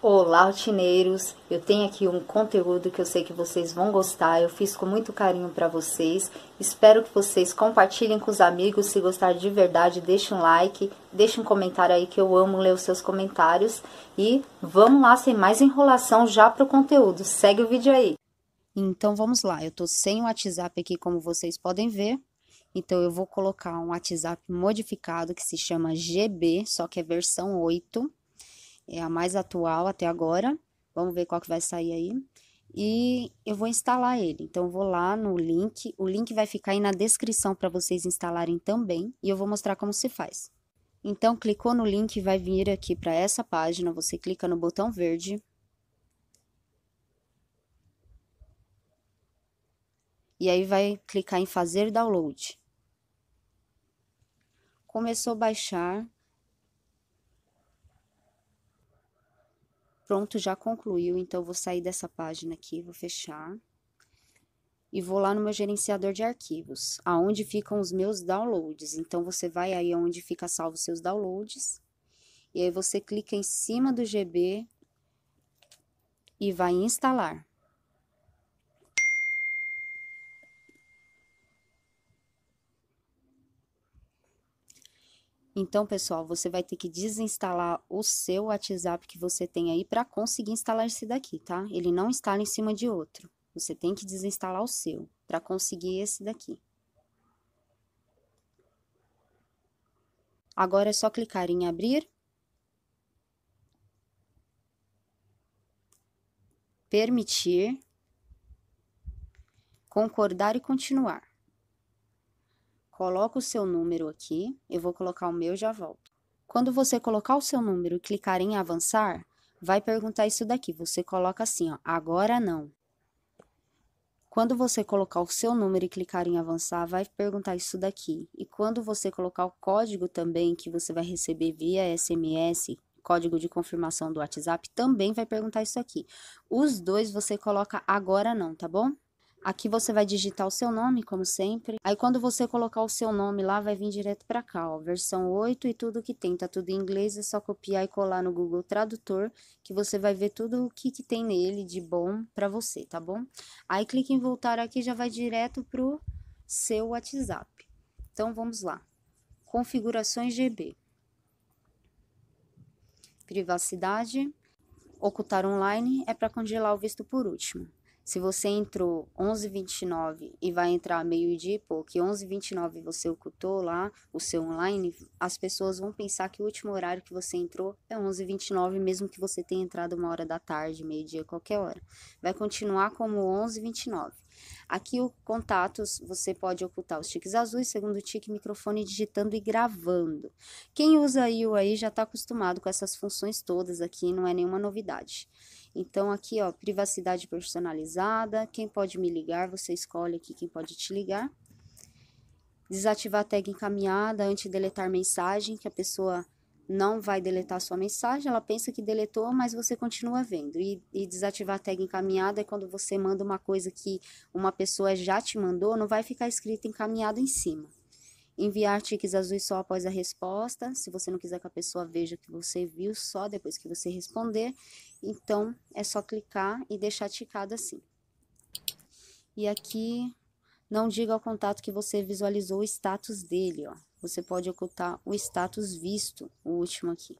Olá, altineiros! Eu tenho aqui um conteúdo que eu sei que vocês vão gostar, eu fiz com muito carinho para vocês. Espero que vocês compartilhem com os amigos, se gostar de verdade, deixe um like, deixe um comentário aí que eu amo ler os seus comentários. E vamos lá, sem mais enrolação, já pro conteúdo, segue o vídeo aí! Então vamos lá, eu tô sem o WhatsApp aqui como vocês podem ver, então eu vou colocar um WhatsApp modificado que se chama GB, só que é versão 8 é a mais atual até agora. Vamos ver qual que vai sair aí. E eu vou instalar ele. Então eu vou lá no link, o link vai ficar aí na descrição para vocês instalarem também, e eu vou mostrar como se faz. Então clicou no link, vai vir aqui para essa página, você clica no botão verde. E aí vai clicar em fazer download. Começou a baixar, Pronto, já concluiu, então vou sair dessa página aqui, vou fechar. E vou lá no meu gerenciador de arquivos, aonde ficam os meus downloads. Então, você vai aí onde fica salvo seus downloads. E aí, você clica em cima do GB e vai instalar. Então, pessoal, você vai ter que desinstalar o seu WhatsApp que você tem aí para conseguir instalar esse daqui, tá? Ele não instala em cima de outro. Você tem que desinstalar o seu para conseguir esse daqui. Agora é só clicar em abrir. Permitir. Concordar e continuar coloca o seu número aqui, eu vou colocar o meu e já volto. Quando você colocar o seu número e clicar em avançar, vai perguntar isso daqui. Você coloca assim, ó, agora não. Quando você colocar o seu número e clicar em avançar, vai perguntar isso daqui. E quando você colocar o código também que você vai receber via SMS, código de confirmação do WhatsApp, também vai perguntar isso aqui. Os dois você coloca agora não, tá bom? Aqui você vai digitar o seu nome, como sempre. Aí quando você colocar o seu nome lá, vai vir direto para cá, ó, versão 8 e tudo que tem, tá tudo em inglês, é só copiar e colar no Google Tradutor, que você vai ver tudo o que, que tem nele de bom para você, tá bom? Aí clique em voltar aqui, já vai direto pro seu WhatsApp. Então vamos lá. Configurações GB. Privacidade, ocultar online é para congelar o visto por último. Se você entrou 11h29 e vai entrar meio-dia, porque que 11h29 você ocultou lá o seu online, as pessoas vão pensar que o último horário que você entrou é 11h29, mesmo que você tenha entrado uma hora da tarde, meio-dia, qualquer hora. Vai continuar como 11h29. Aqui o contatos, você pode ocultar os tiques azuis, segundo tique, microfone digitando e gravando. Quem usa IO aí já está acostumado com essas funções todas aqui, não é nenhuma novidade. Então, aqui, ó, privacidade personalizada, quem pode me ligar, você escolhe aqui quem pode te ligar. Desativar a tag encaminhada, de deletar mensagem, que a pessoa não vai deletar sua mensagem, ela pensa que deletou, mas você continua vendo. E, e, desativar a tag encaminhada é quando você manda uma coisa que uma pessoa já te mandou, não vai ficar escrito encaminhado em cima. Enviar tiques azuis só após a resposta. Se você não quiser que a pessoa veja que você viu, só depois que você responder. Então, é só clicar e deixar ticado assim. E aqui, não diga ao contato que você visualizou o status dele, ó. Você pode ocultar o status visto, o último aqui.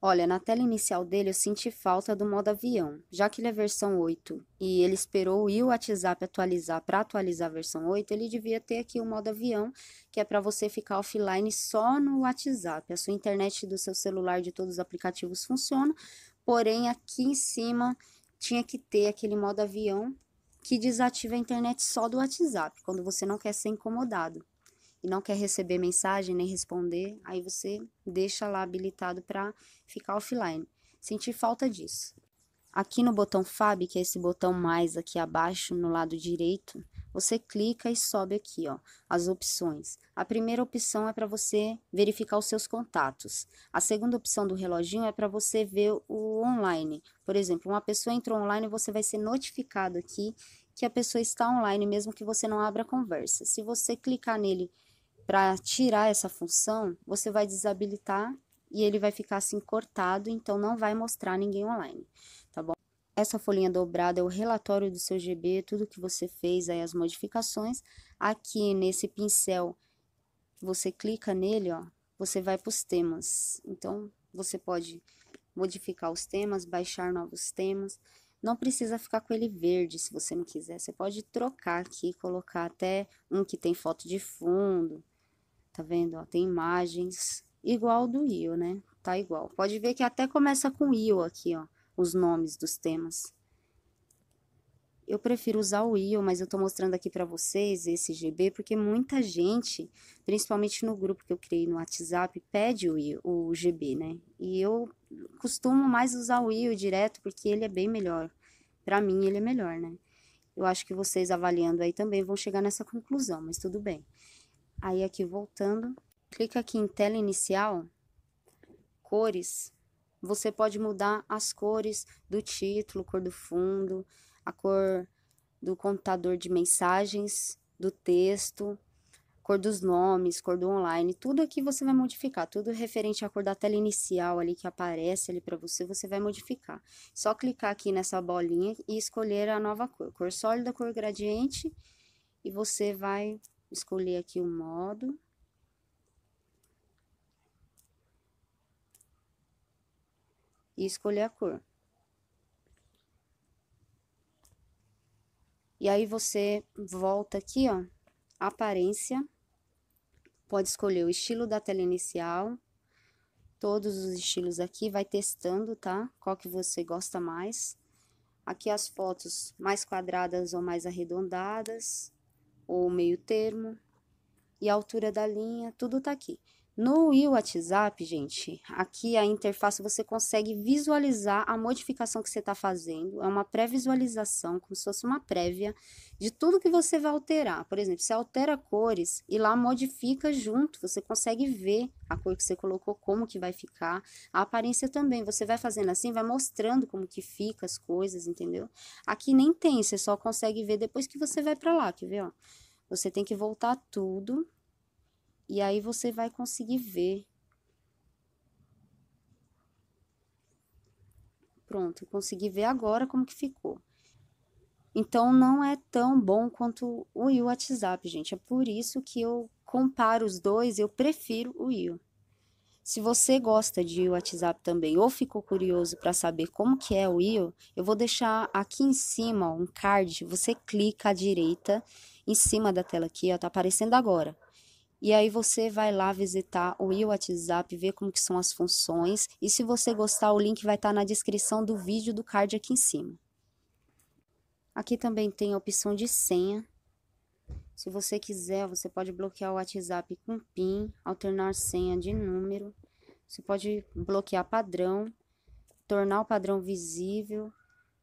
Olha, na tela inicial dele eu senti falta do modo avião, já que ele é versão 8 e ele esperou e o WhatsApp atualizar para atualizar a versão 8, ele devia ter aqui o modo avião, que é para você ficar offline só no WhatsApp. A sua internet do seu celular de todos os aplicativos funciona, porém aqui em cima tinha que ter aquele modo avião que desativa a internet só do WhatsApp, quando você não quer ser incomodado e não quer receber mensagem nem responder, aí você deixa lá habilitado para ficar offline. Sentir falta disso. Aqui no botão FAB, que é esse botão mais aqui abaixo no lado direito, você clica e sobe aqui, ó, as opções. A primeira opção é para você verificar os seus contatos. A segunda opção do reloginho é para você ver o online. Por exemplo, uma pessoa entrou online, você vai ser notificado aqui que a pessoa está online, mesmo que você não abra a conversa. Se você clicar nele para tirar essa função, você vai desabilitar e ele vai ficar assim cortado, então não vai mostrar ninguém online, tá bom? Essa folhinha dobrada é o relatório do seu GB, tudo que você fez, aí as modificações. Aqui nesse pincel, você clica nele, ó, você vai para os temas. Então, você pode modificar os temas, baixar novos temas. Não precisa ficar com ele verde se você não quiser. Você pode trocar aqui, colocar até um que tem foto de fundo. Tá vendo? Ó, tem imagens igual do Io, né? Tá igual. Pode ver que até começa com Io aqui, ó, os nomes dos temas. Eu prefiro usar o Io, mas eu tô mostrando aqui para vocês esse GB, porque muita gente, principalmente no grupo que eu criei no WhatsApp, pede o, IO, o GB, né? E eu costumo mais usar o Io direto, porque ele é bem melhor. Para mim, ele é melhor, né? Eu acho que vocês avaliando aí também vão chegar nessa conclusão, mas tudo bem. Aí aqui voltando, clica aqui em tela inicial, cores. Você pode mudar as cores do título, cor do fundo, a cor do computador de mensagens, do texto, cor dos nomes, cor do online, tudo aqui você vai modificar, tudo referente à cor da tela inicial ali que aparece ali para você, você vai modificar. Só clicar aqui nessa bolinha e escolher a nova cor, cor sólida, cor gradiente, e você vai escolher aqui o modo. E escolher a cor. E aí você volta aqui, ó, aparência. Pode escolher o estilo da tela inicial, todos os estilos aqui, vai testando, tá? Qual que você gosta mais. Aqui as fotos mais quadradas ou mais arredondadas ou meio termo e a altura da linha, tudo está aqui. No WhatsApp, gente, aqui a interface você consegue visualizar a modificação que você está fazendo. É uma pré-visualização, como se fosse uma prévia de tudo que você vai alterar. Por exemplo, você altera cores e lá modifica junto, você consegue ver a cor que você colocou, como que vai ficar. A aparência também, você vai fazendo assim, vai mostrando como que fica as coisas, entendeu? Aqui nem tem, você só consegue ver depois que você vai para lá, quer ver, ó? Você tem que voltar tudo e aí você vai conseguir ver. Pronto, consegui ver agora como que ficou. Então não é tão bom quanto o Will WhatsApp, gente. É por isso que eu comparo os dois, eu prefiro o Will. Se você gosta de WhatsApp também ou ficou curioso para saber como que é o Will, eu vou deixar aqui em cima um card, você clica à direita em cima da tela aqui, ó, tá aparecendo agora. E aí você vai lá visitar o WhatsApp, ver como que são as funções. E se você gostar, o link vai estar tá na descrição do vídeo do card aqui em cima. Aqui também tem a opção de senha. Se você quiser, você pode bloquear o WhatsApp com PIN, alternar senha de número. Você pode bloquear padrão, tornar o padrão visível,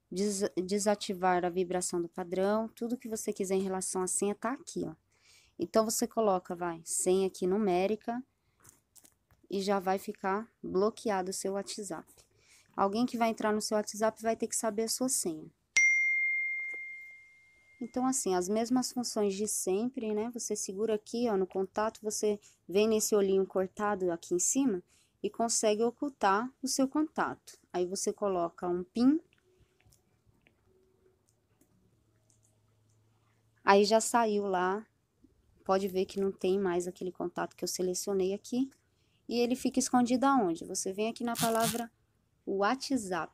des desativar a vibração do padrão. Tudo que você quiser em relação à senha está aqui, ó. Então, você coloca, vai, senha aqui numérica e já vai ficar bloqueado o seu WhatsApp. Alguém que vai entrar no seu WhatsApp vai ter que saber a sua senha. Então, assim, as mesmas funções de sempre, né? Você segura aqui, ó, no contato, você vem nesse olhinho cortado aqui em cima e consegue ocultar o seu contato. Aí, você coloca um PIN. Aí, já saiu lá Pode ver que não tem mais aquele contato que eu selecionei aqui. E ele fica escondido aonde? Você vem aqui na palavra WhatsApp.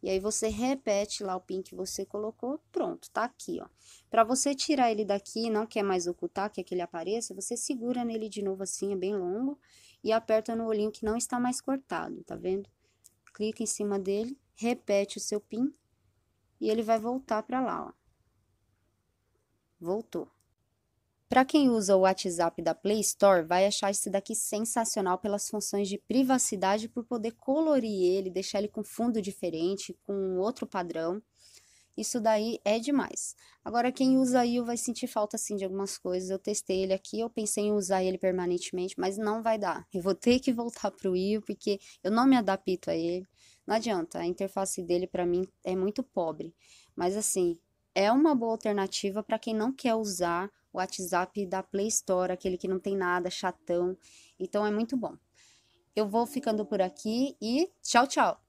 E aí você repete lá o PIN que você colocou, pronto, tá aqui, ó. Para você tirar ele daqui, não quer mais ocultar, quer que ele apareça, você segura nele de novo assim, é bem longo, e aperta no olhinho que não está mais cortado, tá vendo? Clica em cima dele, repete o seu PIN e ele vai voltar para lá, ó. Voltou. Para quem usa o WhatsApp da Play Store, vai achar esse daqui sensacional pelas funções de privacidade, por poder colorir ele, deixar ele com fundo diferente, com outro padrão. Isso daí é demais. Agora, quem usa IO vai sentir falta assim de algumas coisas. Eu testei ele aqui, eu pensei em usar ele permanentemente, mas não vai dar. Eu vou ter que voltar pro IO porque eu não me adapto a ele. Não adianta, a interface dele para mim é muito pobre. Mas assim, é uma boa alternativa para quem não quer usar o WhatsApp da Play Store, aquele que não tem nada, chatão. Então é muito bom. Eu vou ficando por aqui e tchau, tchau!